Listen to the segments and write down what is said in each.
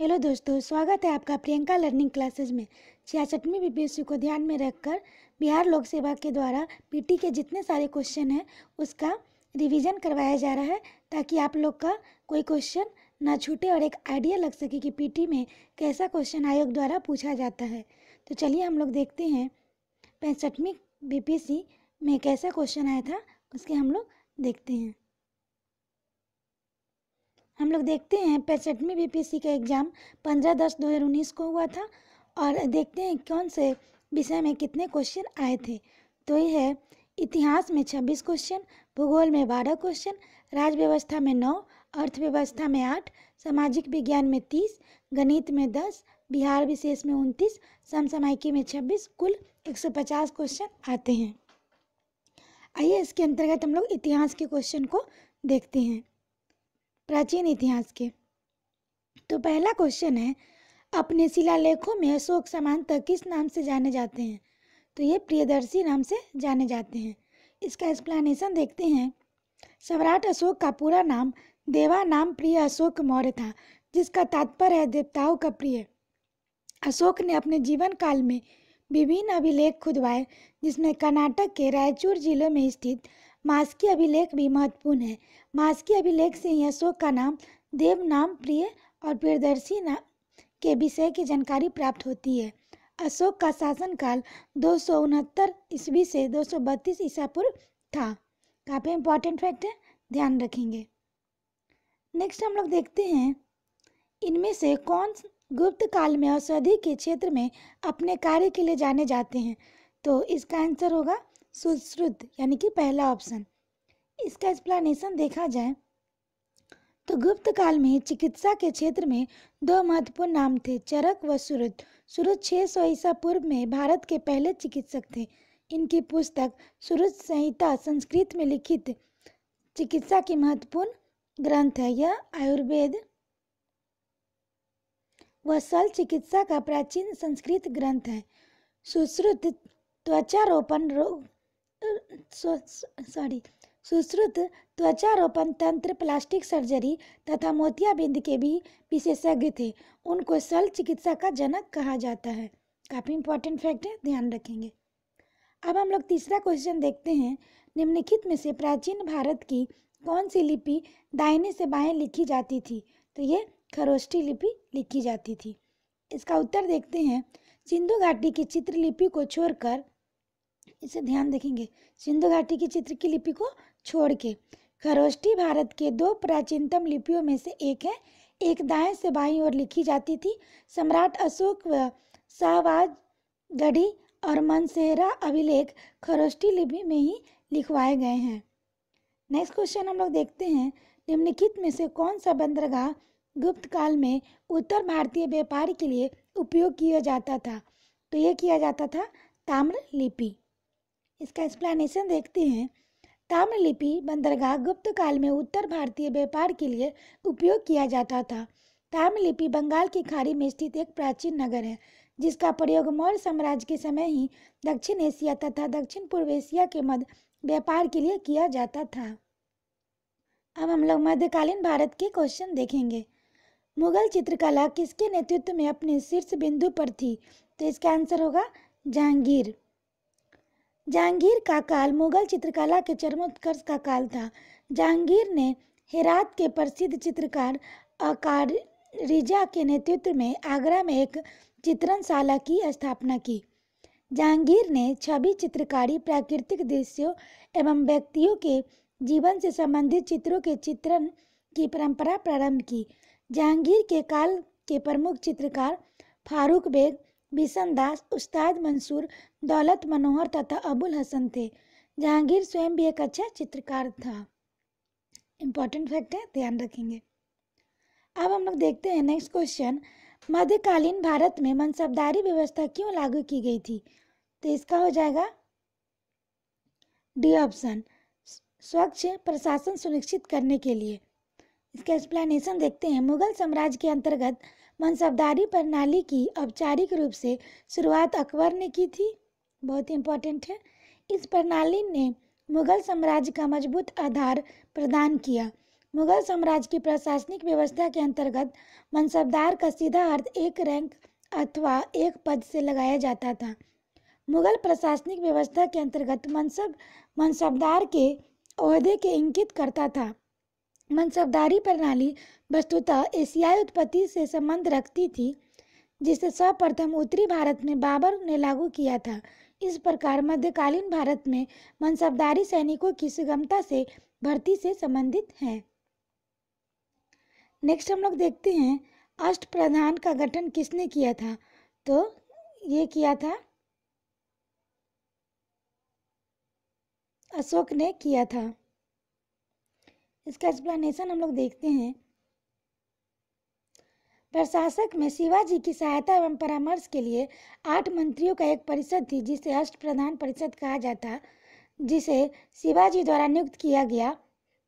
hello दोस्तों स्वागत है आपका प्रियंका लर्निंग क्लासेज में छियासठवीं बीपीएससी को ध्यान में रखकर बिहार लोक सेवा के द्वारा पीटी के जितने सारे क्वेश्चन हैं उसका रिवीजन करवाया जा रहा है ताकि आप लोग का कोई क्वेश्चन ना छूटे और एक आइडिया लग सके कि पीटी में कैसा क्वेश्चन आयोग द्वारा पूछा जाता है तो चलिए हम लोग देखते हैं पैंसठवीं बी में कैसा क्वेश्चन आया था उसके हम लोग देखते हैं हम लोग देखते हैं पैंसठवीं बीपीएससी का एग्ज़ाम पंद्रह दस दो हज़ार उन्नीस को हुआ था और देखते हैं कौन से विषय में कितने क्वेश्चन आए थे तो ये है इतिहास में छब्बीस क्वेश्चन भूगोल में बारह क्वेश्चन व्यवस्था में नौ अर्थव्यवस्था में आठ सामाजिक विज्ञान में तीस गणित में दस बिहार विशेष में उनतीस समसामयिकी में छब्बीस कुल एक सौ पचास क्वेश्चन आते हैं आइए इसके अंतर्गत हम लोग इतिहास के क्वेश्चन को देखते हैं प्राचीन इतिहास के तो पहला क्वेश्चन है अपने शिलालेखों में अशोक सामंत किस नाम से जाने जाते हैं तो ये प्रियदर्शी नाम से जाने जाते हैं इसका एक्सप्लेनेशन देखते हैं सम्राट अशोक का पूरा नाम देवा नाम प्रिय अशोक मौर्य था जिसका तात्पर्य है देवताओं का प्रिय अशोक ने अपने जीवन काल में विभिन्न अभिलेख खुदवाए जिसमें कर्नाटक के रायचूर जिले में स्थित मास्की अभिलेख भी महत्वपूर्ण है मास के अभिलेख से ही अशोक का नाम देव नाम प्रिय और प्रियदर्शी नाम के विषय की जानकारी प्राप्त होती है अशोक का शासनकाल दो सौ उनहत्तर ईस्वी से दो सौ बत्तीस ईसा पूर्व था काफ़ी इम्पोर्टेंट फैक्ट है ध्यान रखेंगे नेक्स्ट हम लोग देखते हैं इनमें से कौन गुप्त काल में औषधि के क्षेत्र में अपने कार्य के लिए जाने जाते हैं तो इसका आंसर होगा सुश्रुत यानी कि पहला ऑप्शन इसका एक्सप्लेनेशन देखा जाए तो गुप्त काल में चिकित्सा के क्षेत्र में दो महत्वपूर्ण नाम थे चरक व सुरुत सुरुत 600 सौ ईसा पूर्व में भारत के पहले चिकित्सक थे इनकी पुस्तक सुरुत संहिता संस्कृत में लिखित चिकित्सा की महत्वपूर्ण ग्रंथ है यह आयुर्वेद व सल चिकित्सा का प्राचीन संस्कृत ग्रंथ है सुश्रुत त्वचारोपण रोग सॉरी सुश्रुत त्वचारोपण तंत्र प्लास्टिक सर्जरी तथा मोतियाबिंद के भी विशेषज्ञ थे उनको शल चिकित्सा का जनक कहा जाता है काफ़ी इंपॉर्टेंट फैक्ट है ध्यान रखेंगे अब हम लोग तीसरा क्वेश्चन देखते हैं निम्नलिखित में से प्राचीन भारत की कौन सी लिपि दाहिने से बाएं लिखी जाती थी तो ये खरोष्ठी लिपि लिखी जाती थी इसका उत्तर देखते हैं सिंधु घाटी की चित्रलिपि को छोड़कर इसे ध्यान देखेंगे सिंधु घाटी की चित्र की लिपि को छोड़ के खरोष्टी भारत के दो प्राचीनतम लिपियों में से एक है एक दाएं से बाईं ओर लिखी जाती थी सम्राट अशोक व शाहवाज गढ़ी और मनसेहरा अभिलेख खरोष्टी लिपि में ही लिखवाए गए हैं नेक्स्ट क्वेश्चन हम लोग देखते हैं निम्नलिखित में से कौन सा बंदरगाह गुप्त काल में उत्तर भारतीय व्यापार के लिए उपयोग किया जाता था तो ये किया जाता था ताम्र लिपि इसका एक्सप्लेनेशन देखते हैं ताम्रलिपि बंदरगाह गुप्त काल में उत्तर भारतीय व्यापार के लिए उपयोग किया जाता था ताम्रलिपि बंगाल की खाड़ी में स्थित एक प्राचीन नगर है जिसका प्रयोग मौर्य साम्राज्य के समय ही दक्षिण एशिया तथा दक्षिण पूर्व एशिया के मध्य व्यापार के लिए किया जाता था अब हम लोग मध्यकालीन भारत के क्वेश्चन देखेंगे मुगल चित्रकला किसके नेतृत्व में अपने शीर्ष बिंदु पर थी तो इसका आंसर होगा जहांगीर जहांगीर का काल मुगल चित्रकला के चरमोत्कर्ष का काल था जहांगीर ने हेरात के प्रसिद्ध चित्रकार अकार रिजा के नेतृत्व में आगरा में एक चित्रणशाला की स्थापना की जहांगीर ने छवि चित्रकारी प्राकृतिक दृश्यों एवं व्यक्तियों के जीवन से संबंधित चित्रों के चित्रण की परंपरा प्रारंभ की जहांगीर के काल के प्रमुख चित्रकार फारूक बेग बिशन दास उस्ताद मंसूर दौलत मनोहर तथा अबुल हसन थे जहांगीर स्वयं भी एक अच्छा चित्रकार था इम्पोर्टेंट फैक्ट है ध्यान रखेंगे अब हम लोग देखते हैं नेक्स्ट क्वेश्चन मध्यकालीन भारत में मनसबदारी व्यवस्था क्यों लागू की गई थी तो इसका हो जाएगा डी ऑप्शन स्वच्छ प्रशासन सुनिश्चित करने के लिए इसका एक्सप्लेनेशन देखते हैं मुगल साम्राज्य के अंतर्गत मनसबदारी प्रणाली की औपचारिक रूप से शुरुआत अकबर ने की थी बहुत इम्पोर्टेंट है इस प्रणाली ने मुगल साम्राज्य का मजबूत आधार प्रदान किया मुगल साम्राज्य की प्रशासनिक व्यवस्था के अंतर्गत मनसबदार का सीधा अर्थ एक रैंक अथवा एक पद से लगाया जाता था मुगल प्रशासनिक व्यवस्था के अंतर्गत मनसब मनसबदार के अहदे के इंकित करता था मनसबदारी प्रणाली वस्तुतः एशियाई उत्पत्ति से संबंध रखती थी जिसे सर्वप्रथम उत्तरी भारत में बाबर ने लागू किया था इस प्रकार मध्यकालीन भारत में मनसबदारी सैनिकों की सुगमता से भर्ती से संबंधित है नेक्स्ट हम लोग देखते हैं अष्ट प्रधान का गठन किसने किया था तो ये किया था अशोक ने किया था इसका एक्सप्लेनेशन हम लोग देखते हैं प्रशासक में शिवाजी की सहायता एवं परामर्श के लिए आठ मंत्रियों का एक परिषद थी जिसे अष्ट प्रधान परिषद कहा जाता जिसे शिवाजी द्वारा नियुक्त किया गया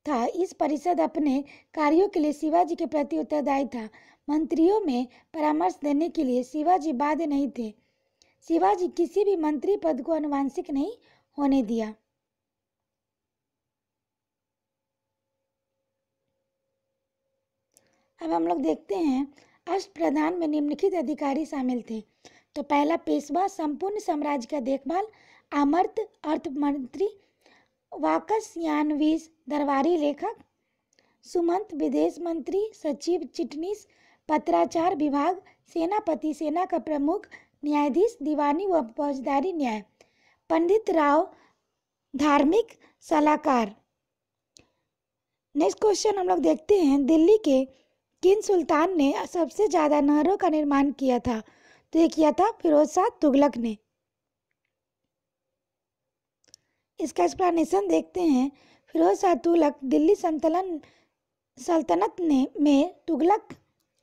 था इस परिषद अपने कार्यों के लिए शिवाजी के प्रति उत्तरदायी था मंत्रियों में परामर्श देने के लिए शिवाजी बाध्य नहीं थे शिवाजी किसी भी मंत्री पद को अनुवांशिक नहीं होने दिया अब हम लोग देखते हैं अष्ट प्रधान में निम्नलिखित अधिकारी शामिल थे तो पहला पेशवा संपूर्ण साम्राज्य का देखभाल आमर्त अर्थमंत्री वाकस यानवीस दरबारी लेखक सुमंत विदेश मंत्री सचिव चिटनीस पत्राचार विभाग सेनापति सेना का प्रमुख न्यायाधीश दीवानी व फौजदारी न्याय पंडित राव धार्मिक सलाहकार नेक्स्ट क्वेश्चन हम लोग देखते हैं दिल्ली के किन सुल्तान ने सबसे ज़्यादा नहरों का निर्माण किया था तो ये किया था फिरोज शाह तुगलक ने इसका एक्सप्लानशन देखते हैं फिरोज शाह तुगलक दिल्ली संतलन सल्तनत ने में तुगलक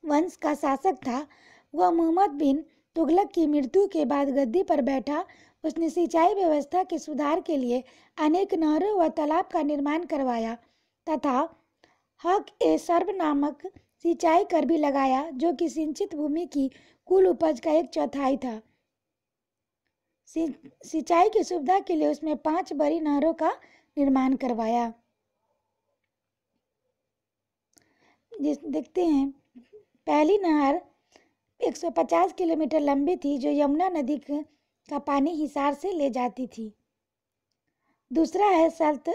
वंश का शासक था वह मोहम्मद बिन तुगलक की मृत्यु के बाद गद्दी पर बैठा उसने सिंचाई व्यवस्था के सुधार के लिए अनेक नहरों व तालाब का निर्माण करवाया तथा हक ए सर्व नामक सिंचाई कर भी लगाया जो कि सिंचित भूमि की कुल उपज का एक चौथाई था सिंचाई की सुविधा के लिए उसमें पांच बड़ी नहरों का निर्माण करवाया जिस देखते हैं पहली नहर 150 किलोमीटर लंबी थी जो यमुना नदी का पानी हिसार से ले जाती थी दूसरा है सत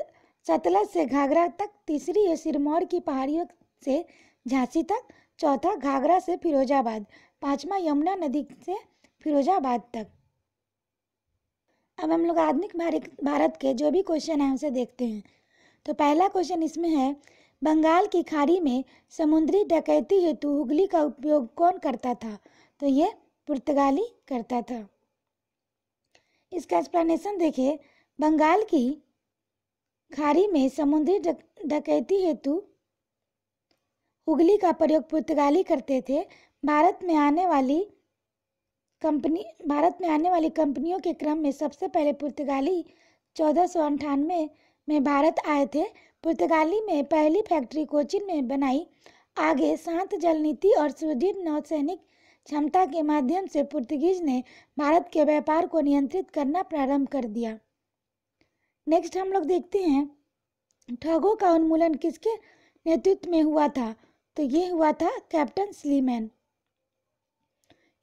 सतलज से घाघरा तक तीसरी है सिरमौर की पहाड़ियों से झांसी तक चौथा घाघरा से फिरोजाबाद पांचवा यमुना नदी से फिरोजाबाद तक अब हम लोग आधुनिक भारत के जो भी क्वेश्चन हैं उसे देखते हैं तो पहला क्वेश्चन इसमें है बंगाल की खाड़ी में समुद्री डकैती हेतु हुगली का उपयोग कौन करता था तो ये पुर्तगाली करता था इसका एक्सप्लेनेशन देखिए बंगाल की खाड़ी में समुद्री डकैती हेतु उगली का प्रयोग पुर्तगाली करते थे भारत में आने वाली कंपनी भारत में आने वाली कंपनियों के क्रम में सबसे पहले पुर्तगाली चौदह सौ अंठानवे में भारत आए थे पुर्तगाली में पहली फैक्ट्री कोचिन में बनाई आगे शांत जल नीति और सुदृढ़ नौसैनिक क्षमता के माध्यम से पुर्तगीज ने भारत के व्यापार को नियंत्रित करना प्रारंभ कर दिया नेक्स्ट हम लोग देखते हैं ठगों का उन्मूलन किसके नेतृत्व में हुआ था तो ये हुआ था कैप्टन स्लीमैन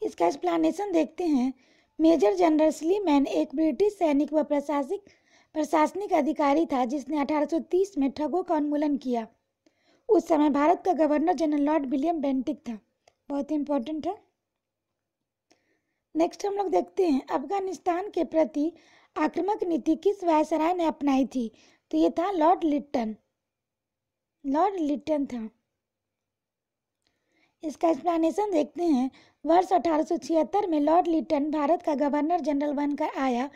इसका एक्सप्लानशन देखते हैं मेजर जनरल स्लीमैन एक ब्रिटिश सैनिक व प्रशासनिक प्रशासनिक अधिकारी था जिसने 1830 में ठगों का उन्मूलन किया उस समय भारत का governor general Lord William Bentinck था बहुत इंपॉर्टेंट है नेक्स्ट हम लोग देखते हैं अफगानिस्तान के प्रति आक्रमक नीति किस वायसराय ने अपनाई थी तो ये था लॉर्ड लिट्टन लॉर्ड लिट्टन था इसका एक्सप्लेनेशन देखते हैं वर्ष अठारह में लॉर्ड लिटन भारत का गवर्नर जनरल बनकर आया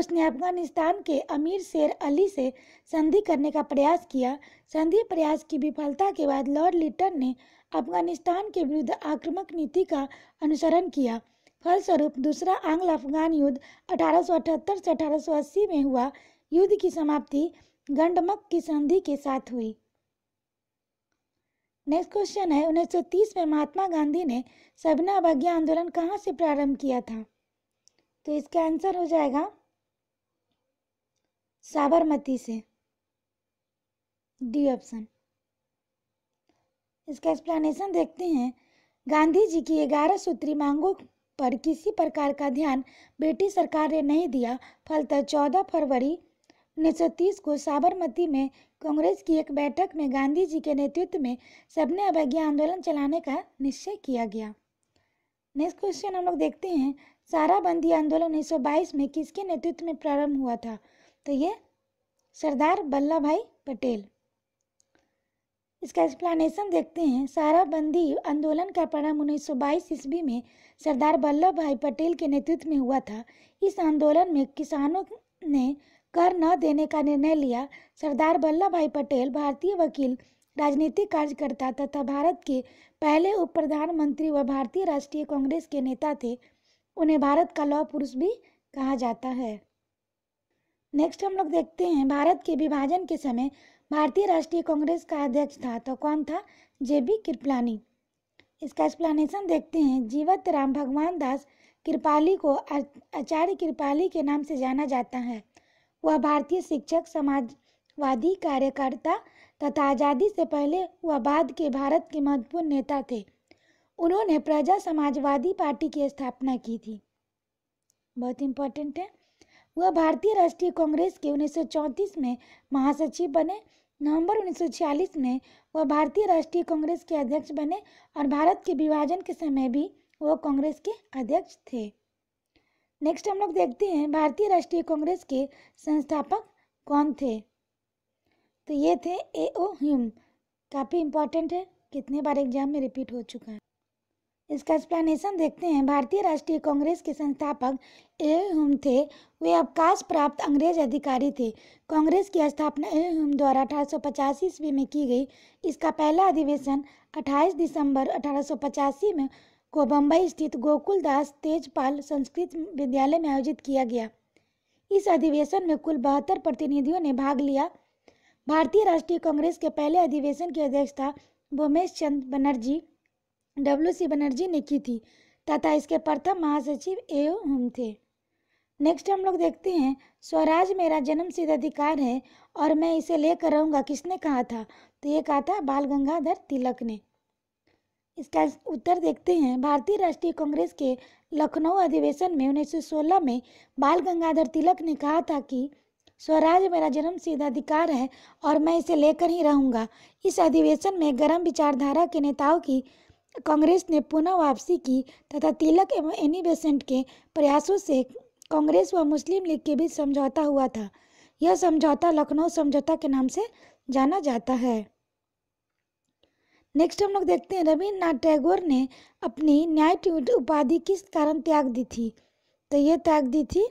उसने अफगानिस्तान के अमीर शेर अली से संधि करने का प्रयास किया संधि प्रयास की विफलता के बाद लॉर्ड लिटन ने अफगानिस्तान के विरुद्ध आक्रामक नीति का अनुसरण किया फलस्वरूप दूसरा आंग्ल अफगान युद्ध 1878 से 1880 में हुआ युद्ध की समाप्ति गंडमक की संधि के साथ हुई नेक्स्ट क्वेश्चन है 1930 में महात्मा गांधी ने सबना भाग्या आंदोलन कहाँ से प्रारंभ किया था तो इसका आंसर हो जाएगा साबरमती से डी ऑप्शन इसका एक्सप्लेनेशन देखते हैं गांधी जी की ग्यारह सूत्री मांगों पर किसी प्रकार का ध्यान ब्रिटिश सरकार ने नहीं दिया फलतः चौदह फरवरी 1930 को साबरमती में कांग्रेस की एक बैठक में गांधी जी के नेतृत्व में सबने अवज्ञा आंदोलन चलाने का निश्चय किया गया नेक्स्ट क्वेश्चन हम लोग देखते हैं सारा बंदी आंदोलन उन्नीस में किसके नेतृत्व में प्रारंभ हुआ था तो ये सरदार वल्लभ भाई पटेल इसका एक्सप्लानेशन देखते हैं सारा बंदी आंदोलन का प्रारंभ 1922 ईस्वी में सरदार वल्लभ भाई पटेल के नेतृत्व में हुआ था इस आंदोलन में किसानों ने कर न देने का निर्णय लिया सरदार वल्लभ भाई पटेल भारतीय वकील राजनीतिक कार्यकर्ता तथा भारत के पहले उप प्रधानमंत्री व भारतीय राष्ट्रीय कांग्रेस के नेता थे उन्हें भारत का लौह पुरुष भी कहा जाता है नेक्स्ट हम लोग देखते हैं भारत के विभाजन के समय भारतीय राष्ट्रीय कांग्रेस का अध्यक्ष था तो कौन था जे बी कृपलानी इसका एक्सप्लानेशन देखते हैं जीवत राम भगवान दास कृपाली को आचार्य कृपाली के नाम से जाना जाता है वह भारतीय शिक्षक समाजवादी कार्यकर्ता तथा आज़ादी से पहले व बाद के भारत के महत्वपूर्ण नेता थे उन्होंने प्रजा समाजवादी पार्टी की स्थापना की थी बहुत इम्पोर्टेंट है वह भारतीय राष्ट्रीय कांग्रेस के 1934 में महासचिव बने नवंबर 1946 में वह भारतीय राष्ट्रीय कांग्रेस के अध्यक्ष बने और भारत के विभाजन के समय भी वह कांग्रेस के अध्यक्ष थे नेक्स्ट हम लोग देखते हैं भारतीय राष्ट्रीय कांग्रेस के संस्थापक कौन थे तो ये थे ए ओ ह्यूम काफ़ी इम्पॉर्टेंट है कितने बार एग्जाम में रिपीट हो चुका है इसका एक्सप्लेनेशन देखते हैं भारतीय राष्ट्रीय कांग्रेस के संस्थापक ए ह्यूम थे वे अवकाश प्राप्त अंग्रेज अधिकारी थे कांग्रेस की स्थापना ए ह्यूम द्वारा अठारह ईस्वी में की गई इसका पहला अधिवेशन अट्ठाईस दिसंबर अठारह में को बम्बई स्थित गोकुलदास तेजपाल संस्कृत विद्यालय में आयोजित किया गया इस अधिवेशन में कुल बहत्तर प्रतिनिधियों ने भाग लिया भारतीय राष्ट्रीय कांग्रेस के पहले अधिवेशन की अध्यक्षता भूमेश चंद बनर्जी डब्ल्यू सी बनर्जी ने की थी तथा इसके प्रथम महासचिव एम थे नेक्स्ट हम लोग देखते हैं स्वराज मेरा जन्म सिद्ध अधिकार है और मैं इसे लेकर रहूँगा किसने कहा था तो ये कहा था बाल गंगाधर तिलक ने इसका उत्तर देखते हैं भारतीय राष्ट्रीय कांग्रेस के लखनऊ अधिवेशन में 1916 में बाल गंगाधर तिलक ने कहा था कि स्वराज मेरा जन्मसिद्ध अधिकार है और मैं इसे लेकर ही रहूंगा इस अधिवेशन में गर्म विचारधारा के नेताओं की कांग्रेस ने पुनः वापसी की तथा तिलक एवं एनी बेसेंट के प्रयासों से कांग्रेस व मुस्लिम लीग के बीच समझौता हुआ था यह समझौता लखनऊ समझौता के नाम से जाना जाता है नेक्स्ट हम लोग देखते हैं रविन्द्रनाथ टैगोर ने अपनी न्याय उपाधि किस कारण त्याग दी थी तो ये त्याग दी थी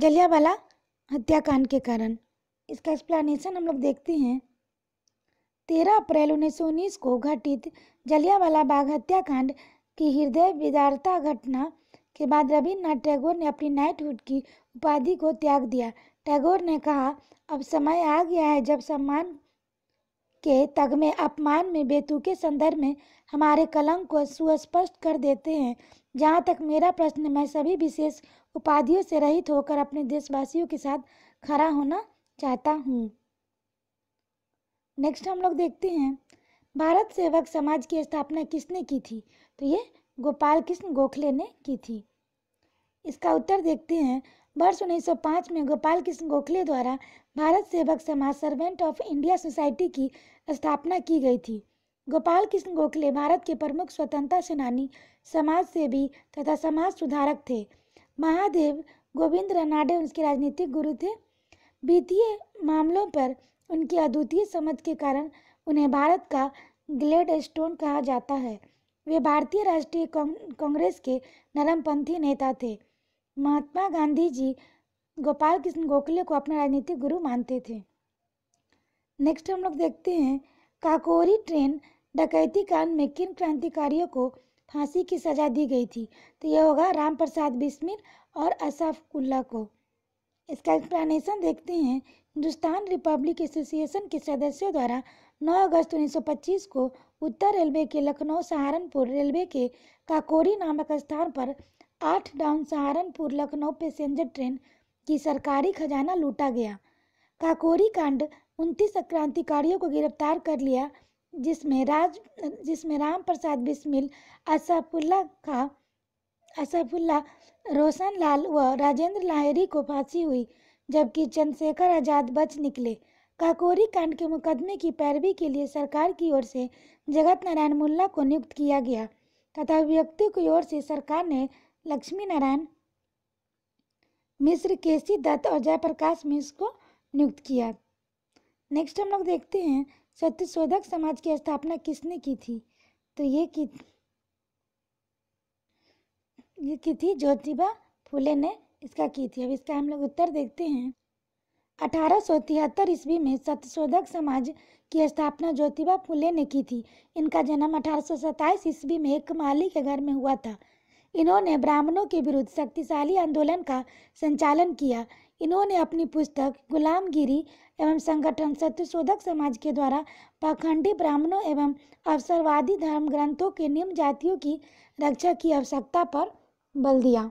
जलियावाला हत्याकांड के कारण इसका एक्सप्लेनेशन हम लोग देखते हैं तेरह अप्रैल उन्नीस सौ उन्नीस को घटित जलियावाला बाग हत्याकांड की हृदय विदारता घटना के बाद रविन्द्रनाथ टैगोर ने अपनी नाइटहुड की उपाधि को त्याग दिया टैगोर ने कहा अब समय आ गया है जब सम्मान के तगमे अपमान में बेतुके संदर्भ में हमारे कलंक को सुस्पष्ट कर देते हैं जहाँ तक मेरा प्रश्न मैं सभी विशेष उपाधियों से रहित होकर अपने देशवासियों के साथ खड़ा होना चाहता हूँ नेक्स्ट हम लोग देखते हैं भारत सेवक समाज की स्थापना किसने की थी तो ये गोपाल कृष्ण गोखले ने की थी इसका उत्तर देखते हैं वर्ष 1905 में गोपाल कृष्ण गोखले द्वारा भारत सेवक समाज सर्वेंट ऑफ इंडिया सोसाइटी की स्थापना की गई थी गोपाल कृष्ण गोखले भारत के प्रमुख स्वतंत्रता सेनानी समाज सेवी तथा समाज सुधारक थे महादेव गोविंद रनाडे उनके राजनीतिक गुरु थे वित्तीय मामलों पर उनकी अद्वितीय समझ के कारण उन्हें भारत का ग्लेड स्टोन कहा जाता है वे भारतीय राष्ट्रीय कांग्रेस के नरमपंथी नेता थे महात्मा गांधी जी गोपाल कृष्ण गोखले को अपना राजनीतिक गुरु मानते थे नेक्स्ट हम लोग देखते हैं काकोरी ट्रेन डकैती कांड में किन क्रांतिकारियों को फांसी की सजा दी गई थी तो यह होगा राम प्रसाद बिस्मिल और उल्ला को इसका एक्सप्लेनेशन देखते हैं हिंदुस्तान रिपब्लिक एसोसिएशन के सदस्यों द्वारा 9 अगस्त 1925 को उत्तर रेलवे के लखनऊ सहारनपुर रेलवे के काकोरी नामक स्थान पर आठ down Saharanpur Lucknow passenger train की सरकारी खजाना लूटा गया काकोरी कांड उनतीस क्रांतिकारियों को गिरफ्तार कर लिया जिसमें राज जिसमें राम प्रसाद बिस्मिल असफुल्ला का असफुल्ला रोशन लाल व राजेंद्र लाहेरी को फांसी हुई जबकि चंद्रशेखर आजाद बच निकले काकोरी कांड के मुकदमे की पैरवी के लिए सरकार की ओर से जगत नारायण मुल्ला को नियुक्त किया गया तथा व्यक्ति की ओर से सरकार ने लक्ष्मी नारायण मिश्र केसी दत्त और जयप्रकाश मिश्र को नियुक्त किया नेक्स्ट हम लोग देखते हैं सत्यशोधक समाज की स्थापना किसने की थी तो ये की ये की थी ज्योतिबा फूले ने इसका की थी अब इसका हम लोग उत्तर देखते हैं अठारह सौ तिहत्तर ईस्वी में सत्यशोधक समाज की स्थापना ज्योतिबा फूले ने की थी इनका जन्म अठारह सौ सत्ताईस ईस्वी में एक माली के घर में हुआ था इन्होंने ब्राह्मणों के विरुद्ध शक्तिशाली आंदोलन का संचालन किया इन्होंने अपनी पुस्तक गुलामगिरी एवं संगठन सत्यशोधक समाज के द्वारा पाखंडी ब्राह्मणों एवं अवसरवादी धर्म ग्रंथों के निम्न जातियों की रक्षा की आवश्यकता पर बल दिया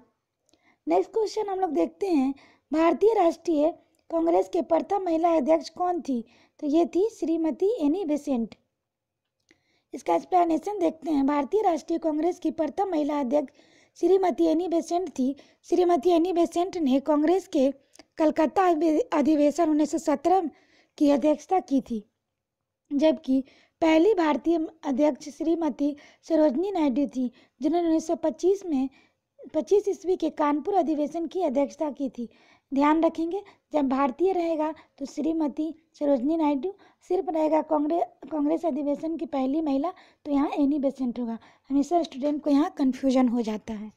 नेक्स्ट क्वेश्चन हम लोग देखते हैं भारतीय राष्ट्रीय कांग्रेस के प्रथम महिला अध्यक्ष कौन थी तो ये थी श्रीमती एनी बेसेंट इसका एक्सप्लेनेशन देखते हैं भारतीय राष्ट्रीय कांग्रेस की प्रथम महिला अध्यक्ष श्रीमती एनी बेसेंट थी श्रीमती एनी बेसेंट ने कांग्रेस के कलकत्ता अधिवेशन उन्नीस की अध्यक्षता की थी जबकि पहली भारतीय अध्यक्ष श्रीमती सरोजनी नायडू थी जिन्होंने 1925 में 25 ईस्वी के कानपुर अधिवेशन की अध्यक्षता की थी ध्यान रखेंगे जब भारतीय रहेगा तो श्रीमती सरोजनी नायडू सिर्फ रहेगा कांग्रेस कांग्रेस अधिवेशन की पहली महिला तो यहाँ एनी बेसेंट होगा हमेशा स्टूडेंट को यहाँ कन्फ्यूजन हो जाता है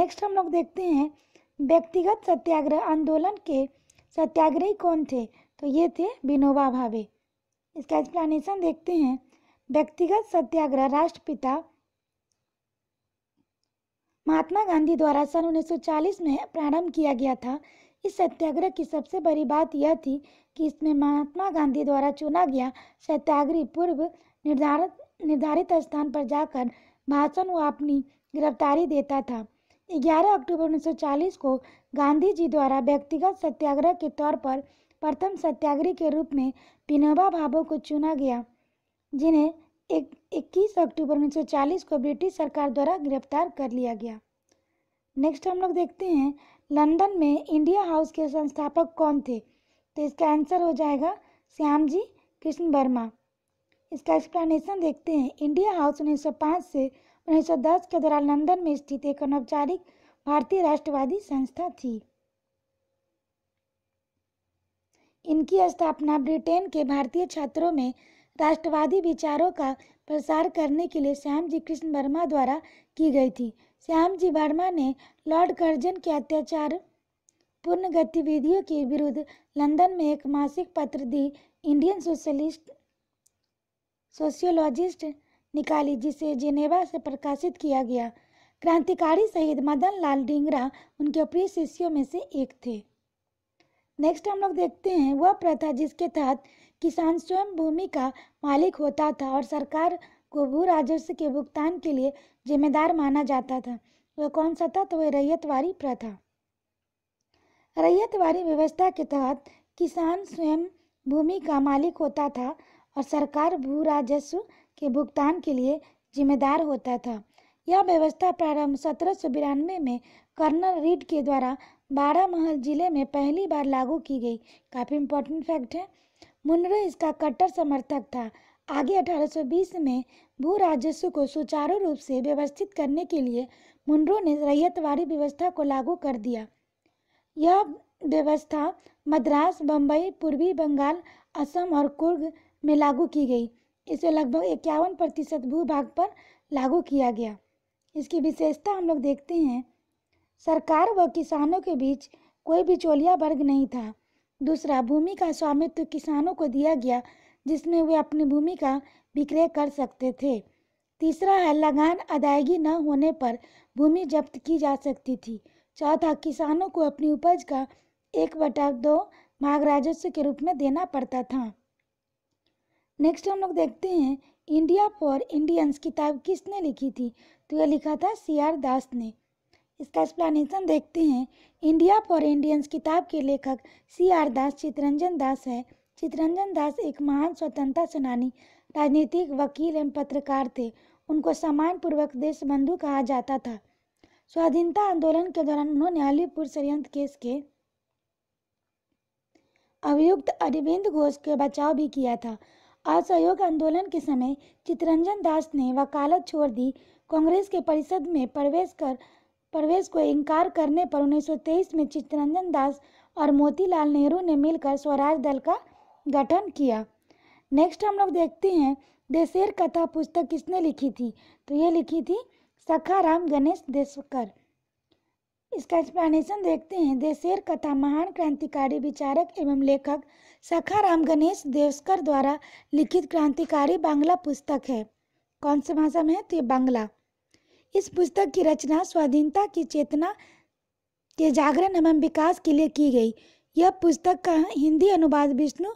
नेक्स्ट हम लोग देखते हैं व्यक्तिगत सत्याग्रह आंदोलन के सत्याग्रही कौन थे तो ये थे विनोबा भावे इसका एक्सप्लानशन देखते हैं व्यक्तिगत सत्याग्रह राष्ट्रपिता महात्मा गांधी द्वारा सन 1940 में प्रारंभ किया गया था इस सत्याग्रह की सबसे बड़ी बात यह थी कि इसमें महात्मा गांधी द्वारा चुना गया सत्याग्रह पूर्व निर्धारित निर्धारित स्थान पर जाकर भाषण व अपनी गिरफ्तारी देता था 11 अक्टूबर 1940 को गांधी जी द्वारा व्यक्तिगत सत्याग्रह के तौर पर प्रथम सत्याग्रह के रूप में विनोबा भावों को चुना गया जिन्हें एक, इक्कीस अक्टूबर 1940 को ब्रिटिश सरकार द्वारा गिरफ्तार कर लिया गया नेक्स्ट हम लोग देखते हैं लंदन में इंडिया हाउस के संस्थापक कौन थे तो इसका आंसर हो जाएगा श्याम जी कृष्ण वर्मा इसका एक्सप्लेनेशन देखते हैं इंडिया हाउस 1905 से 1910 के दौरान लंदन में स्थित एक अनौपचारिक भारतीय राष्ट्रवादी संस्था थी इनकी स्थापना ब्रिटेन के भारतीय छात्रों में राष्ट्रवादी विचारों का प्रसार करने के लिए श्याम जी कृष्ण वर्मा द्वारा की गई थी श्याम जी वर्मा ने लॉर्ड कर्जन के अत्याचार पूर्ण गतिविधियों के विरुद्ध लंदन में एक मासिक पत्र दी इंडियन सोशलिस्ट सोशियोलॉजिस्ट निकाली जिसे जिनेवा से प्रकाशित किया गया क्रांतिकारी शहीद मदन लाल डिंगरा उनके प्रिय शिष्यों में से एक थे नेक्स्ट हम लोग देखते हैं वह प्रथा जिसके तहत किसान स्वयं भूमि का मालिक होता था और सरकार को भू राजस्व के भुगतान के लिए जिम्मेदार माना जाता था वह कौन सा था तो वह रैयतवारी प्रथा रैयतवारी व्यवस्था के तहत किसान स्वयं भूमि का मालिक होता था और सरकार भू राजस्व के भुगतान के लिए जिम्मेदार होता था यह व्यवस्था प्रारंभ सत्रह सौ बिरानवे में कर्नल रीड के द्वारा बारह महल जिले में पहली बार लागू की गई काफ़ी इंपॉर्टेंट फैक्ट है मुनरो इसका कट्टर समर्थक था आगे अठारह सौ बीस में भू राजस्व को सुचारू रूप से व्यवस्थित करने के लिए मुनरो ने रैयतवारी व्यवस्था को लागू कर दिया यह व्यवस्था मद्रास बम्बई पूर्वी बंगाल असम और कुर्ग में लागू की गई इसे लगभग इक्यावन प्रतिशत भूभाग पर लागू किया गया इसकी विशेषता हम लोग देखते हैं सरकार व किसानों के बीच कोई बिचौलिया वर्ग नहीं था दूसरा भूमि का स्वामित्व किसानों को दिया गया जिसमें वे अपनी भूमि का विक्रय कर सकते थे तीसरा है लगान अदायगी न होने पर भूमि जब्त की जा सकती थी चौथा किसानों को अपनी उपज का एक बटा दो भाग राजस्व के रूप में देना पड़ता था नेक्स्ट हम लोग देखते हैं इंडिया फॉर इंडियंस किताब किसने लिखी थी तो यह लिखा था सी आर दास ने इसका एक्सप्लानेशन देखते हैं इंडिया फॉर इंडियंस किताब के लेखक सी आर दास चितरंजन दास है चितरंजन दास एक महान स्वतंत्रता सेनानी राजनीतिक वकील एवं पत्रकार थे उनको पूर्वक देश बंधु कहा जाता था स्वाधीनता आंदोलन के दौरान उन्होंने अलीपुर षडयंत्र केस के अभियुक्त अरविंद घोष के बचाव भी किया था असहयोग आंदोलन के समय चितरंजन दास ने वकालत छोड़ दी कांग्रेस के परिषद में प्रवेश कर प्रवेश को इनकार करने पर 1923 में चितरंजन दास और मोतीलाल नेहरू ने मिलकर स्वराज दल का गठन किया नेक्स्ट हम लोग देखते हैं देशेर कथा पुस्तक किसने लिखी थी तो ये लिखी थी सखाराम गणेश देशकर इसका एक्सप्लेनेशन देखते हैं देशेर कथा महान क्रांतिकारी विचारक एवं लेखक सखाराम गणेश देवस्कर द्वारा लिखित क्रांतिकारी बांग्ला पुस्तक है कौन से भाषा में है तो ये बांग्ला इस पुस्तक की रचना स्वाधीनता की चेतना के जागरण एवं विकास के लिए की गई यह पुस्तक का हिंदी अनुवाद विष्णु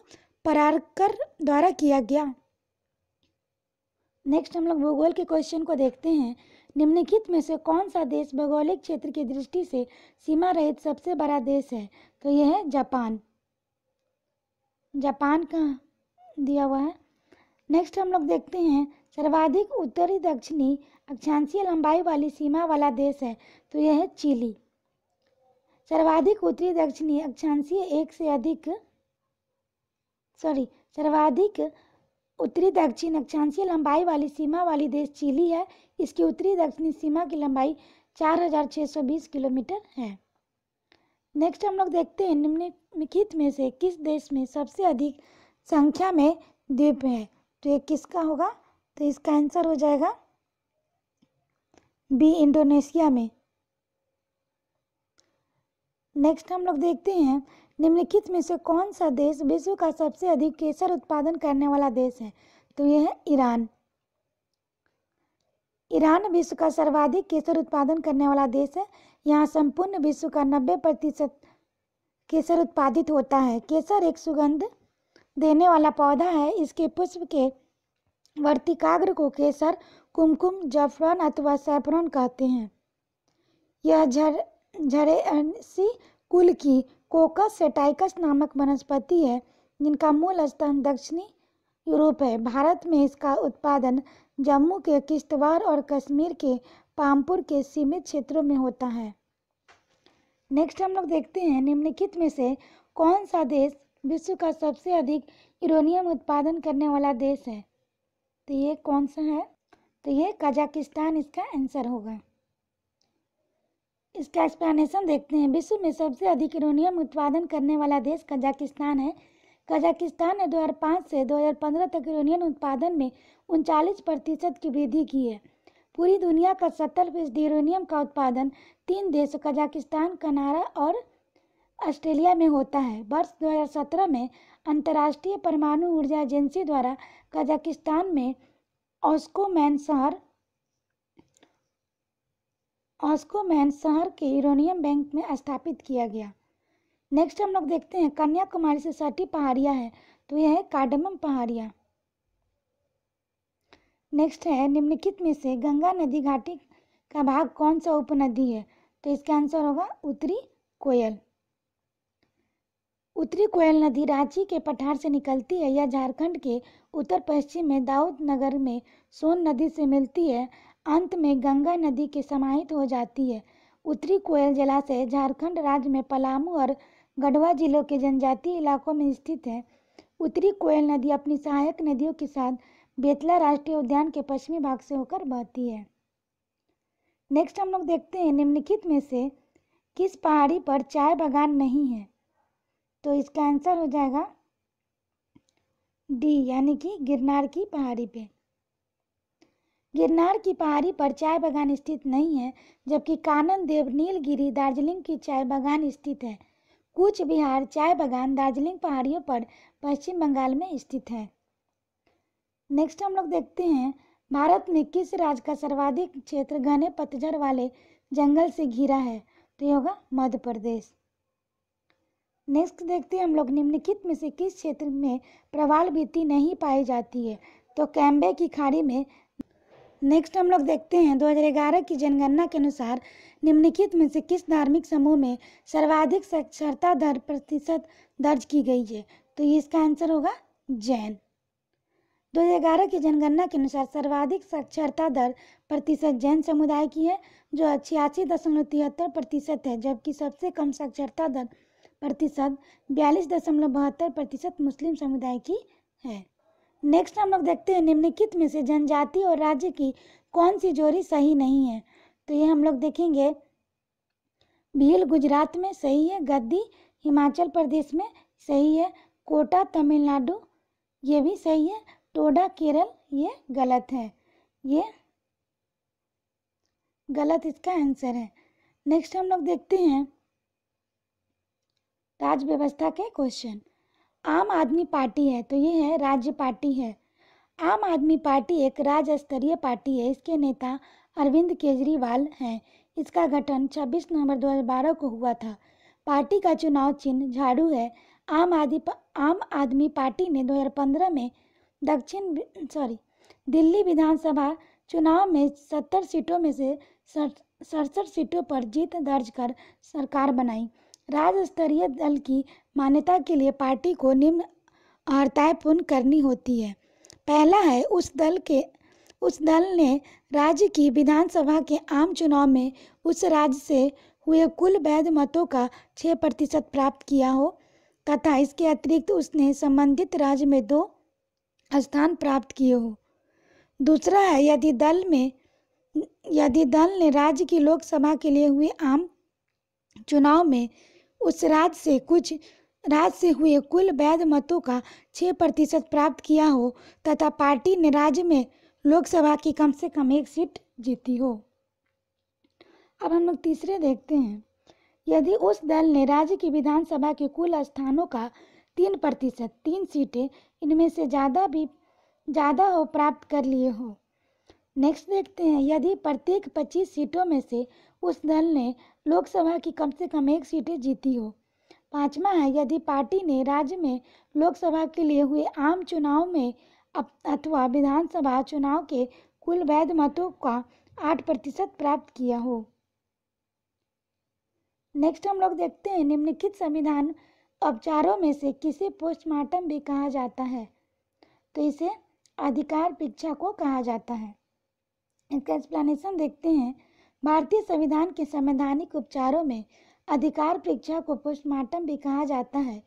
परारकर द्वारा किया गया नेक्स्ट हम लोग भूगोल के क्वेश्चन को देखते हैं निम्नलिखित में से कौन सा देश भौगोलिक क्षेत्र की दृष्टि से सीमा रहित सबसे बड़ा देश है तो यह है जापान जापान का दिया हुआ है नेक्स्ट हम लोग देखते हैं सर्वाधिक उत्तरी दक्षिणी अक्षांशीय लंबाई वाली सीमा वाला देश है तो यह है चिली सर्वाधिक उत्तरी दक्षिणी अक्षांशीय एक से अधिक सॉरी सर्वाधिक उत्तरी दक्षिण अक्षांशीय लंबाई वाली सीमा वाली देश चिली है इसकी उत्तरी दक्षिणी सीमा की लंबाई 4,620 किलोमीटर है नेक्स्ट हम लोग देखते हैं निम्नलिखित में से किस देश में सबसे अधिक संख्या में द्वीप है तो ये किसका होगा तो इसका आंसर हो जाएगा बी इंडोनेशिया में नेक्स्ट हम लोग देखते हैं निम्नलिखित में से कौन सा देश विश्व का सबसे अधिक केसर उत्पादन करने वाला देश है तो यह है ईरान ईरान विश्व का सर्वाधिक केसर उत्पादन करने वाला देश है यहाँ संपूर्ण विश्व का नब्बे प्रतिशत केसर उत्पादित होता है केसर एक सुगंध देने वाला पौधा है इसके पुष्प के वर्तिकाग्र को केसर कुमकुम जफरन अथवा सैफरन कहते हैं यह झर झरे सी कुल की कोकस सेटाइकस नामक वनस्पति है जिनका मूल स्थान दक्षिणी यूरोप है भारत में इसका उत्पादन जम्मू के किश्तवाड़ और कश्मीर के पामपुर के सीमित क्षेत्रों में होता है नेक्स्ट हम लोग देखते हैं निम्नलिखित में से कौन सा देश विश्व का सबसे अधिक यूरोनियम उत्पादन करने वाला देश है तो ये कौन सा है तो ये कजाकिस्तान इसका आंसर होगा इसका एक्सप्लेनेशन देखते हैं विश्व में सबसे अधिक यूरोनियम उत्पादन करने वाला देश कजाकिस्तान है कजाकिस्तान ने 2005 से 2015 तक यूरोनियम उत्पादन में उनचालीस प्रतिशत की वृद्धि की है पूरी दुनिया का सत्तर फीसदी यूरोनियम का उत्पादन तीन देश कजाकिस्तान कनाडा और ऑस्ट्रेलिया में होता है वर्ष 2017 में अंतर्राष्ट्रीय परमाणु ऊर्जा एजेंसी द्वारा कजाकिस्तान में ऑस्कोमैनसार ऑस्को मैन शहर के यूरोनियम बैंक में स्थापित किया गया नेक्स्ट हम लोग देखते हैं कन्याकुमारी से सटी पहाड़िया है तो यह है कार्डमम पहाड़िया नेक्स्ट है निम्नलिखित में से गंगा नदी घाटी का भाग कौन सा उपनदी है तो इसका आंसर होगा उत्तरी कोयल उत्तरी कोयल नदी रांची के पठार से निकलती है यह झारखंड के उत्तर पश्चिम में दाऊद नगर में सोन नदी से मिलती है अंत में गंगा नदी के समाहित हो जाती है उत्तरी कोयल जलाशय झारखंड राज्य में पलामू और गढ़वा जिलों के जनजातीय इलाकों में स्थित है उत्तरी कोयल नदी अपनी सहायक नदियों के साथ बेतला राष्ट्रीय उद्यान के पश्चिमी भाग से होकर बहती है नेक्स्ट हम लोग देखते हैं निम्नलिखित में से किस पहाड़ी पर चाय बागान नहीं है तो इसका आंसर हो जाएगा डी यानी कि गिरनार की पहाड़ी पे गिरनार की पहाड़ी पर चाय बागान स्थित नहीं है जबकि कानन देव नीलगिरी दार्जिलिंग की चाय बागान स्थित है कुछ बिहार चाय बागान दार्जिलिंग पहाड़ियों पर पश्चिम बंगाल में स्थित है नेक्स्ट हम लोग देखते हैं भारत में किस राज्य का सर्वाधिक क्षेत्र घने पतझड़ वाले जंगल से घिरा है तो ये होगा मध्य प्रदेश नेक्स्ट देखते हैं हम लोग निम्नलिखित में से किस क्षेत्र में प्रवाल भीति नहीं पाई जाती है तो कैम्बे की खाड़ी में नेक्स्ट हम लोग देखते हैं 2011 की जनगणना के अनुसार निम्नलिखित में से किस धार्मिक समूह में सर्वाधिक साक्षरता दर प्रतिशत दर्ज की गई है तो ये इसका आंसर होगा जैन 2011 की जनगणना के अनुसार सर्वाधिक साक्षरता दर प्रतिशत जैन समुदाय की है जो छियासी दशमलव तिहत्तर प्रतिशत है जबकि सबसे कम साक्षरता दर प्रतिशत बयालीस दशमलव बहत्तर प्रतिशत मुस्लिम समुदाय की है नेक्स्ट हम लोग देखते हैं निम्नलिखित में से जनजाति और राज्य की कौन सी जोड़ी सही नहीं है तो ये हम लोग देखेंगे भील गुजरात में सही है गद्दी हिमाचल प्रदेश में सही है कोटा तमिलनाडु ये भी सही है टोडा केरल ये गलत है ये गलत इसका आंसर है नेक्स्ट हम लोग देखते हैं राज व्यवस्था के क्वेश्चन आम आदमी पार्टी है तो ये है राज्य पार्टी है आम आदमी पार्टी एक राज्य स्तरीय पार्टी है इसके नेता अरविंद केजरीवाल हैं इसका गठन 26 नवंबर 2012 को हुआ था पार्टी का चुनाव चिन्ह झाड़ू है आम आदमी आम आदमी पार्टी ने 2015 में दक्षिण सॉरी दिल्ली विधानसभा चुनाव में 70 सीटों में से सड़सठ सीटों पर जीत दर्ज कर सरकार बनाई राज्य स्तरीय दल की मान्यता के लिए पार्टी को निम्न अर्ताएँ पूर्ण करनी होती है पहला है उस दल के उस दल ने राज्य की विधानसभा के आम चुनाव में उस राज्य से हुए कुल वैध मतों का छः प्रतिशत प्राप्त किया हो तथा इसके अतिरिक्त उसने संबंधित राज्य में दो स्थान प्राप्त किए हो दूसरा है यदि दल में यदि दल ने राज्य की लोकसभा के लिए हुए आम चुनाव में उस राज्य से कुछ राज्य से हुए कुल वैध मतों का छः प्रतिशत प्राप्त किया हो तथा पार्टी ने राज्य में लोकसभा की कम से कम एक सीट जीती हो अब हम लोग तीसरे देखते हैं यदि उस दल ने राज्य की विधानसभा के कुल स्थानों का तीन प्रतिशत तीन सीटें इनमें से ज़्यादा भी ज़्यादा हो प्राप्त कर लिए हो नेक्स्ट देखते हैं यदि प्रत्येक पच्चीस सीटों में से उस दल ने लोकसभा की कम से कम एक सीटें जीती हो पांचवा है यदि पार्टी ने राज्य में लोकसभा के लिए हुए आम चुनाव में अथवा विधानसभा चुनाव के कुल वैध मतों का आठ प्रतिशत प्राप्त किया हो नेक्स्ट हम लोग देखते हैं निम्नलिखित संविधान उपचारों में से किसे पोस्टमार्टम भी कहा जाता है तो इसे अधिकार परीक्षा को कहा जाता है इसका एक्सप्लेनेशन देखते हैं भारतीय संविधान के संवैधानिक उपचारों में अधिकार परीक्षा को पोस्टमार्टम भी कहा जाता है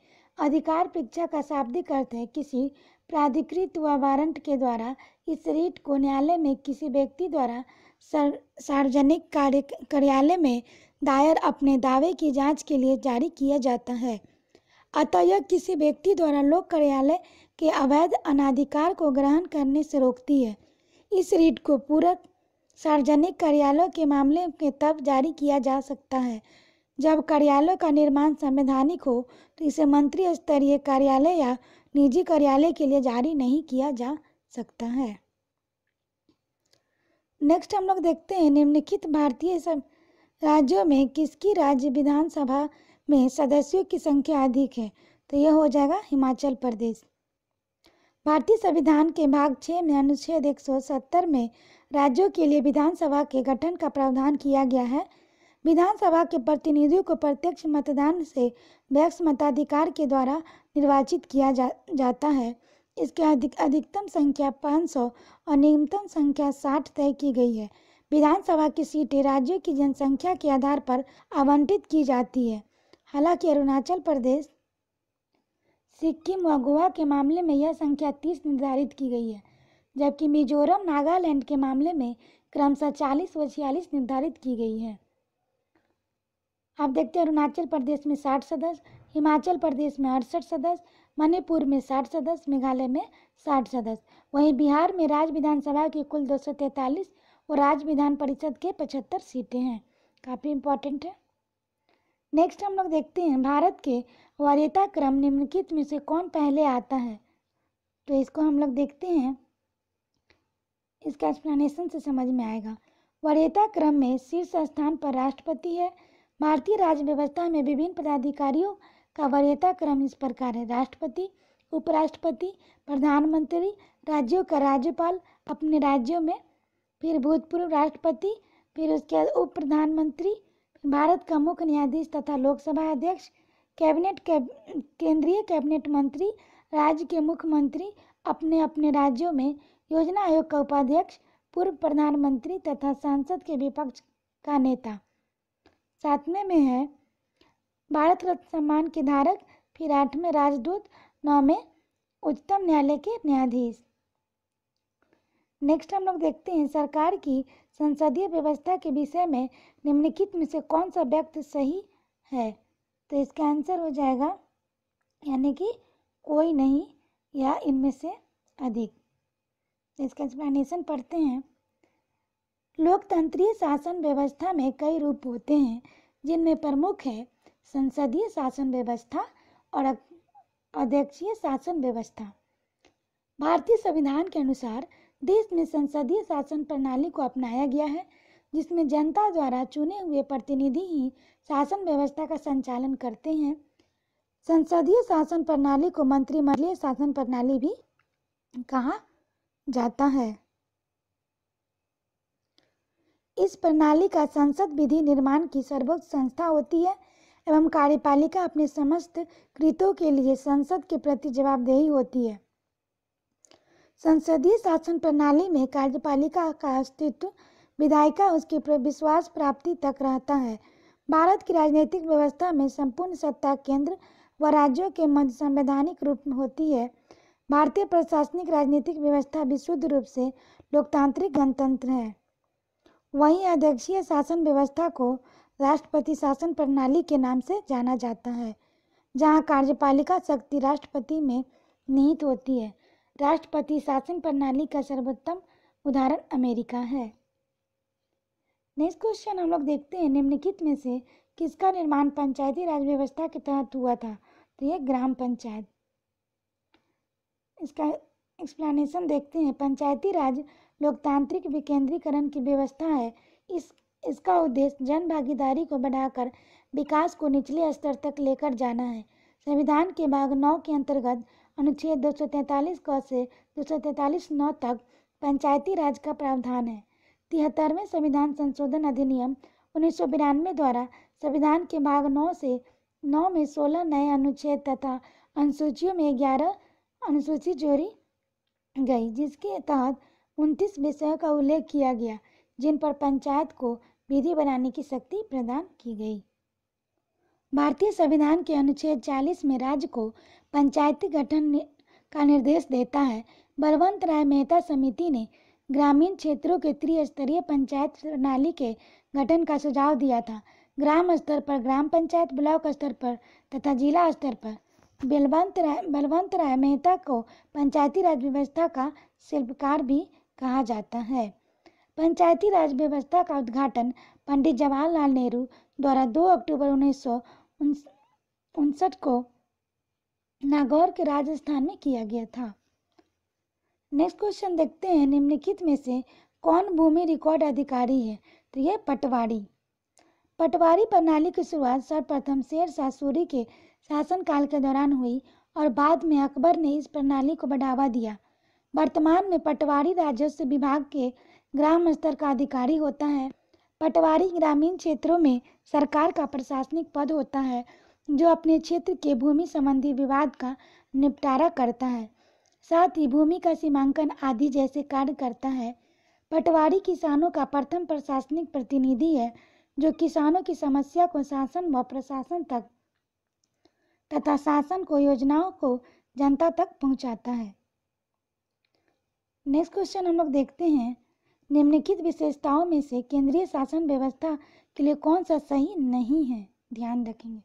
अधिकार परीक्षा का शाब्दिक अर्थ है किसी प्राधिकृत व वारंट के द्वारा इस रीट को न्यायालय में किसी व्यक्ति द्वारा सार्वजनिक कार्य कार्यालय में दायर अपने दावे की जांच के लिए जारी किया जाता है अतः यह किसी व्यक्ति द्वारा लोक कार्यालय के अवैध अनाधिकार को ग्रहण करने से रोकती है इस रीट को पूरक सार्वजनिक कार्यालयों के मामले में तब जारी किया जा सकता है जब कार्यालयों का निर्माण संवैधानिक हो तो इसे मंत्री स्तरीय कार्यालय या निजी कार्यालय के लिए जारी नहीं किया जा सकता है नेक्स्ट हम लोग देखते हैं निम्नलिखित भारतीय सब राज्यों में किसकी राज्य विधानसभा में सदस्यों की संख्या अधिक है तो यह हो जाएगा हिमाचल प्रदेश भारतीय संविधान के भाग छः में अनुच्छेद सत्तर में राज्यों के लिए विधानसभा के गठन का प्रावधान किया गया है विधानसभा के प्रतिनिधियों को प्रत्यक्ष मतदान से वैक्स मताधिकार के द्वारा निर्वाचित किया जा, जाता है इसके अधिक अधिकतम संख्या 500 और न्यूनतम संख्या 60 तय की गई है विधानसभा की सीटें राज्यों की जनसंख्या के आधार पर आवंटित की जाती है हालांकि अरुणाचल प्रदेश सिक्किम व गोवा के मामले में यह संख्या 30 निर्धारित की गई है जबकि मिजोरम नागालैंड के मामले में क्रमशः 40 व छियालीस निर्धारित की गई है आप देखते हैं अरुणाचल प्रदेश में साठ सदस्य हिमाचल प्रदेश में अड़सठ सदस्य मणिपुर में साठ सदस्य मेघालय में साठ सदस्य वहीं बिहार में राज्य विधानसभा की कुल दो सौ तैंतालीस और राज्य विधान परिषद के पचहत्तर सीटें हैं काफ़ी इम्पोर्टेंट है नेक्स्ट हम लोग देखते हैं भारत के वरीयता क्रम निम्नलिखित में से कौन पहले आता है तो इसको हम लोग देखते हैं इसका एक्सप्लेनेशन से समझ में आएगा वरीयता क्रम में शीर्ष स्थान पर राष्ट्रपति है भारतीय राज्य व्यवस्था में विभिन्न पदाधिकारियों का वरीयता क्रम इस प्रकार है राष्ट्रपति उपराष्ट्रपति प्रधानमंत्री राज्यों का राज्यपाल अपने राज्यों में फिर भूतपूर्व राष्ट्रपति फिर उसके बाद उप प्रधानमंत्री भारत का मुख्य न्यायाधीश तथा लोकसभा अध्यक्ष कैबिनेट कैब केंद्रीय कैबिनेट मंत्री राज्य के मुख्यमंत्री अपने अपने राज्यों में योजना आयोग का उपाध्यक्ष पूर्व प्रधानमंत्री तथा सांसद के विपक्ष का नेता सातवें में है भारत रत्न सम्मान के धारक फिर आठवें राजदूत नौवें उच्चतम न्यायालय के न्यायाधीश नेक्स्ट हम लोग देखते हैं सरकार की संसदीय व्यवस्था के विषय में निम्नलिखित में से कौन सा व्यक्ति सही है तो इसका आंसर हो जाएगा यानी कि कोई नहीं या इनमें से अधिक इसका एक्सप्लेनेशन पढ़ते हैं लोकतंत्रीय शासन व्यवस्था में कई रूप होते हैं जिनमें प्रमुख है संसदीय शासन व्यवस्था और अध्यक्षीय शासन व्यवस्था भारतीय संविधान के अनुसार देश में संसदीय शासन प्रणाली को अपनाया गया है जिसमें जनता द्वारा चुने हुए प्रतिनिधि ही शासन व्यवस्था का संचालन करते हैं संसदीय शासन प्रणाली को मंत्रिमंडलीय शासन प्रणाली भी कहा जाता है इस प्रणाली का संसद विधि निर्माण की सर्वोच्च संस्था होती है एवं कार्यपालिका अपने समस्त कृतों के लिए संसद के प्रति जवाबदेही होती है संसदीय शासन प्रणाली में कार्यपालिका का अस्तित्व विधायिका उसके विश्वास प्राप्ति तक रहता है भारत की राजनीतिक व्यवस्था में संपूर्ण सत्ता केंद्र व राज्यों के मध्य संवैधानिक रूप में होती है भारतीय प्रशासनिक राजनीतिक व्यवस्था विशुद्ध रूप से लोकतांत्रिक गणतंत्र है वहीं अध्यक्षीय शासन व्यवस्था को राष्ट्रपति शासन प्रणाली के नाम से जाना जाता है जहां कार्यपालिका शक्ति राष्ट्रपति में निहित होती है राष्ट्रपति शासन प्रणाली का सर्वोत्तम उदाहरण अमेरिका है नेक्स्ट क्वेश्चन हम लोग देखते हैं निम्नलिखित में से किसका निर्माण पंचायती राज व्यवस्था के तहत हुआ था तो ये ग्राम पंचायत इसका एक्सप्लेनेशन देखते हैं पंचायती राज लोकतांत्रिक विकेंद्रीकरण की व्यवस्था है इस इसका उद्देश्य जन भागीदारी को बढ़ाकर विकास को निचले स्तर तक लेकर जाना है संविधान के भाग नौ के अंतर्गत अनुच्छेद दो सौ तैंतालीस क से दो सौ तैंतालीस नौ तक पंचायती राज का प्रावधान है तिहत्तरवें संविधान संशोधन अधिनियम उन्नीस सौ बिरानवे द्वारा संविधान के भाग नौ से नौ में सोलह नए अनुच्छेद तथा अनुसूचियों में ग्यारह अनुसूची जोड़ी गई जिसके तहत उनतीस विषयों का उल्लेख किया गया जिन पर पंचायत को विधि बनाने की शक्ति प्रदान की गई भारतीय संविधान के अनुच्छेद 40 में राज्य को पंचायती गठन का निर्देश देता है बलवंत राय मेहता समिति ने ग्रामीण क्षेत्रों के त्रिस्तरीय पंचायत प्रणाली के गठन का सुझाव दिया था ग्राम स्तर पर ग्राम पंचायत ब्लॉक स्तर पर तथा जिला स्तर पर बलवंत राय बलवंत राय मेहता को पंचायती राज व्यवस्था का शिल्पकार भी कहा जाता है पंचायती राज व्यवस्था का उद्घाटन पंडित जवाहरलाल नेहरू द्वारा 2 अक्टूबर उन्नीस उनसठ को नागौर के राजस्थान में किया गया था नेक्स्ट क्वेश्चन देखते हैं निम्नलिखित में से कौन भूमि रिकॉर्ड अधिकारी है तो यह पटवारी पटवारी प्रणाली की शुरुआत सर्वप्रथम शेर शाह सूरी के शासनकाल के दौरान हुई और बाद में अकबर ने इस प्रणाली को बढ़ावा दिया वर्तमान में पटवारी राजस्व विभाग के ग्राम स्तर का अधिकारी होता है पटवारी ग्रामीण क्षेत्रों में सरकार का प्रशासनिक पद होता है जो अपने क्षेत्र के भूमि संबंधी विवाद का निपटारा करता है साथ ही भूमि का सीमांकन आदि जैसे कार्य करता है पटवारी किसानों का प्रथम प्रशासनिक प्रतिनिधि है जो किसानों की समस्या को शासन व प्रशासन तक तथा शासन को योजनाओं को जनता तक पहुंचाता है नेक्स्ट क्वेश्चन हम लोग देखते हैं निम्नलिखित विशेषताओं में से केंद्रीय शासन व्यवस्था के लिए कौन सा सही नहीं है ध्यान रखेंगे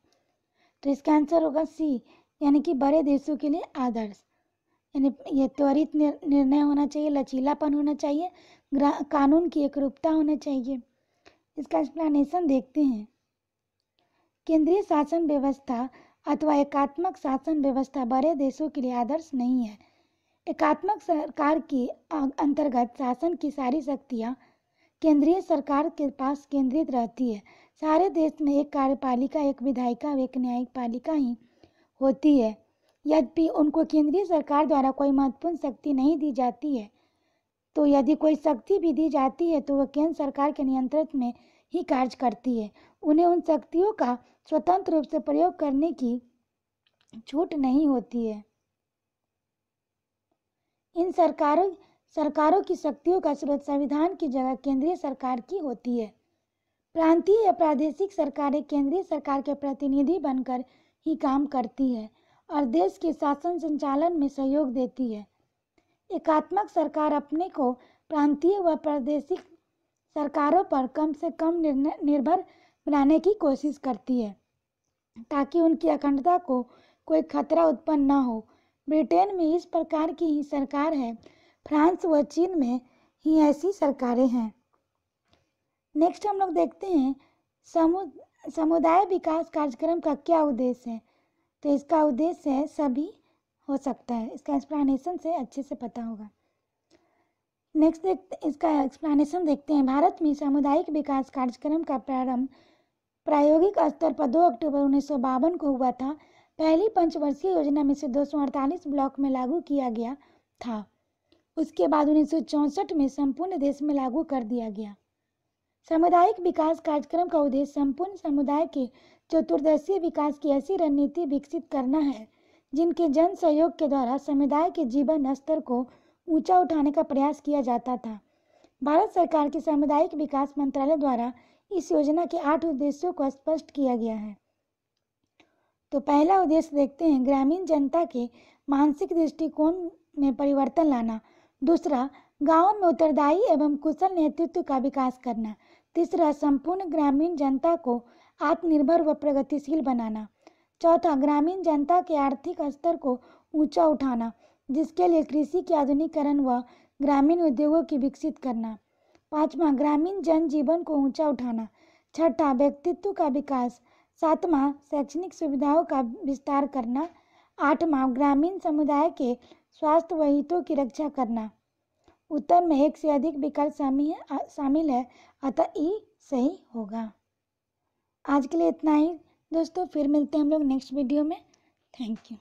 तो इसका आंसर होगा सी यानी कि बड़े देशों के लिए आदर्श यानी ये त्वरित निर्णय होना चाहिए लचीलापन होना चाहिए कानून की एक रूपता होना चाहिए इसका एक्सप्लानेशन देखते हैं केंद्रीय शासन व्यवस्था अथवा एकात्मक शासन व्यवस्था बड़े देशों के लिए आदर्श नहीं है एकात्मक सरकार के अं- अंतर्गत शासन की सारी शक्तियाँ केंद्रीय सरकार के पास केंद्रित रहती है सारे देश में एक कार्यपालिका एक विधायिका एक न्यायपालिका ही होती है यद्यपि उनको केंद्रीय सरकार द्वारा कोई महत्वपूर्ण शक्ति नहीं दी जाती है तो यदि कोई शक्ति भी दी जाती है तो वह केंद्र सरकार के नियंत्रण में ही कार्य करती है उन्हें उन शक्तियों का स्वतंत्र रूप से प्रयोग करने की छूट नहीं होती है इन सरकारों सरकारों की शक्तियों का स्रोत संविधान की जगह केंद्रीय सरकार की होती है प्रांतीय या प्रादेशिक सरकारें केंद्रीय सरकार के प्रतिनिधि बनकर ही काम करती है और देश के शासन संचालन में सहयोग देती है एकात्मक सरकार अपने को प्रांतीय व प्रादेशिक सरकारों पर कम से कम निर्भर बनाने की कोशिश करती है ताकि उनकी अखंडता को कोई खतरा उत्पन्न न हो ब्रिटेन में इस प्रकार की ही सरकार है फ्रांस व चीन में ही ऐसी सरकारें हैं नेक्स्ट हम लोग देखते हैं समु समुदाय विकास कार्यक्रम का क्या उद्देश्य है तो इसका उद्देश्य है सभी हो सकता है इसका एक्सप्लानेशन से अच्छे से पता होगा नेक्स्ट देखते इसका एक्सप्लानेशन देखते हैं भारत में सामुदायिक विकास कार्यक्रम का प्रारंभ प्रायोगिक स्तर पर दो अक्टूबर उन्नीस को हुआ था पहली पंचवर्षीय योजना में से दो ब्लॉक में लागू किया गया था उसके बाद उन्नीस में संपूर्ण देश में लागू कर दिया गया सामुदायिक विकास कार्यक्रम का उद्देश्य संपूर्ण समुदाय के चतुर्दशीय विकास की ऐसी रणनीति विकसित करना है जिनके जन सहयोग के द्वारा समुदाय के जीवन स्तर को ऊंचा उठाने का प्रयास किया जाता था भारत सरकार के सामुदायिक विकास मंत्रालय द्वारा इस योजना के आठ उद्देश्यों को स्पष्ट किया गया है तो पहला उद्देश्य देखते हैं ग्रामीण जनता के मानसिक दृष्टिकोण में परिवर्तन लाना दूसरा गाँव में उत्तरदायी एवं कुशल नेतृत्व का विकास करना तीसरा संपूर्ण ग्रामीण जनता को आत्मनिर्भर व प्रगतिशील बनाना चौथा ग्रामीण जनता के आर्थिक स्तर को ऊंचा उठाना जिसके लिए कृषि के आधुनिकरण व ग्रामीण उद्योगों की विकसित करना पाँचवा ग्रामीण जन जीवन को ऊंचा उठाना छठा व्यक्तित्व का विकास सातवां शैक्षणिक सुविधाओं का विस्तार करना आठवां ग्रामीण समुदाय के स्वास्थ्य व हितों की रक्षा करना उत्तर में एक से अधिक विकल्प शामिल शामिल है अतः ई सही होगा आज के लिए इतना ही दोस्तों फिर मिलते हैं हम लोग नेक्स्ट वीडियो में थैंक यू